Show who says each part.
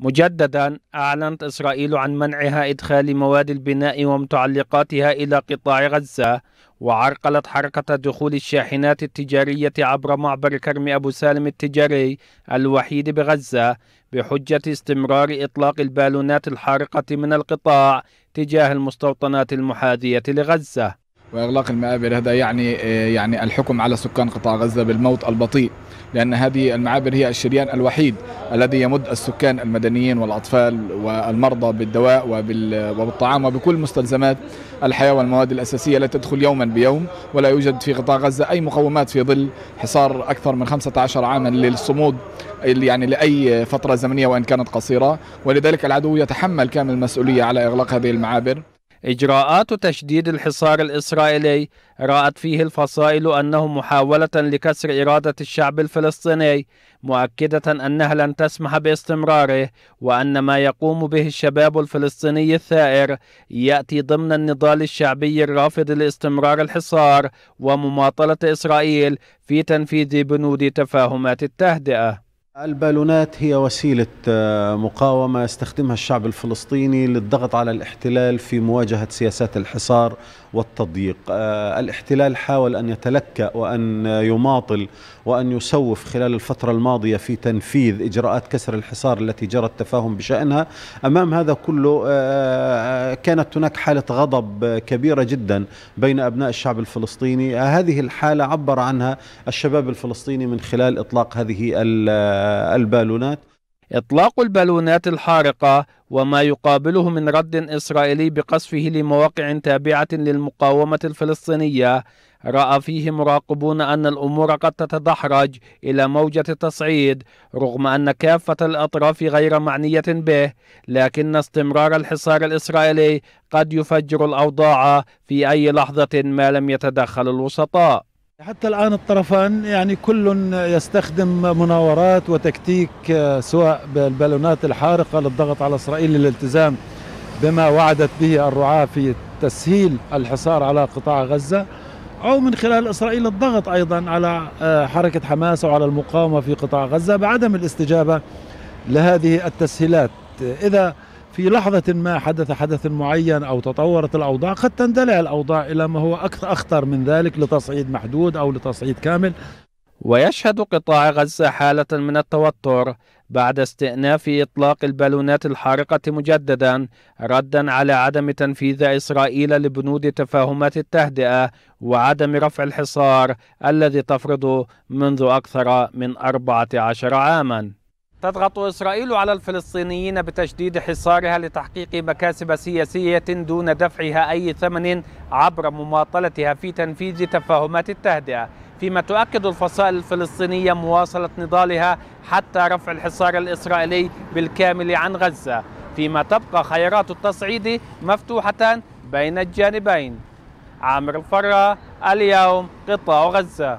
Speaker 1: مجددا أعلنت إسرائيل عن منعها إدخال مواد البناء ومتعلقاتها إلى قطاع غزة وعرقلت حركة دخول الشاحنات التجارية عبر معبر كرم أبو سالم التجاري الوحيد بغزة بحجة استمرار إطلاق البالونات الحارقة من القطاع تجاه المستوطنات
Speaker 2: المحاذية لغزة واغلاق المعابر هذا يعني آه، يعني الحكم على سكان قطاع غزه بالموت البطيء لان هذه المعابر هي الشريان الوحيد الذي يمد السكان المدنيين والاطفال والمرضى بالدواء وبالطعام وبكل مستلزمات الحياه والمواد الاساسيه التي تدخل يوما بيوم ولا يوجد في قطاع غزه اي مقومات في ظل حصار اكثر من 15 عاما للصمود يعني لاي فتره زمنيه وان كانت قصيره ولذلك العدو يتحمل كامل المسؤوليه على اغلاق هذه المعابر إجراءات
Speaker 1: تشديد الحصار الإسرائيلي رأت فيه الفصائل أنه محاولة لكسر إرادة الشعب الفلسطيني مؤكدة أنها لن تسمح باستمراره وأن ما يقوم به الشباب الفلسطيني الثائر يأتي ضمن النضال الشعبي الرافض لاستمرار الحصار ومماطلة إسرائيل في تنفيذ بنود تفاهمات التهدئة
Speaker 3: البالونات هي وسيلة آه، مقاومة يستخدمها الشعب الفلسطيني للضغط على الاحتلال في مواجهة سياسات الحصار والتضييق آه، الاحتلال حاول أن يتلكأ وأن يماطل وأن يسوف خلال الفترة الماضية في تنفيذ إجراءات كسر الحصار التي جرى التفاهم بشأنها أمام هذا كله آه، كانت هناك حالة غضب كبيرة جدا بين أبناء الشعب الفلسطيني هذه الحالة عبر عنها الشباب الفلسطيني من خلال إطلاق هذه البالونات إطلاق
Speaker 1: البالونات الحارقة وما يقابله من رد إسرائيلي بقصفه لمواقع تابعة للمقاومة الفلسطينية رأى فيه مراقبون أن الأمور قد تتدحرج إلى موجة تصعيد رغم أن كافة الأطراف غير معنية به لكن استمرار الحصار الإسرائيلي قد يفجر الأوضاع في أي لحظة ما لم يتدخل الوسطاء
Speaker 4: حتى الآن الطرفان يعني كل يستخدم مناورات وتكتيك آه، سواء بالبالونات الحارقة للضغط على إسرائيل للالتزام بما وعدت به الرعاة في تسهيل الحصار على قطاع غزة أو من خلال إسرائيل الضغط أيضا على آه، حركة حماس وعلى المقاومة في قطاع غزة بعدم الاستجابة لهذه التسهيلات إذا في لحظة ما حدث حدث معين أو تطورت الأوضاع قد
Speaker 1: تندلع الأوضاع إلى ما هو أخطر من ذلك لتصعيد محدود أو لتصعيد كامل ويشهد قطاع غزة حالة من التوتر بعد استئناف إطلاق البالونات الحارقة مجددا ردا على عدم تنفيذ إسرائيل لبنود تفاهمات التهدئة وعدم رفع الحصار الذي تفرضه منذ أكثر من 14 عاما تضغط إسرائيل على الفلسطينيين بتشديد حصارها لتحقيق مكاسب سياسية دون دفعها أي ثمن عبر مماطلتها في تنفيذ تفاهمات التهدئة فيما تؤكد الفصائل الفلسطينية مواصلة نضالها حتى رفع الحصار الإسرائيلي بالكامل عن غزة فيما تبقى خيارات التصعيد مفتوحة بين الجانبين عامر الفرة اليوم قطاع غزة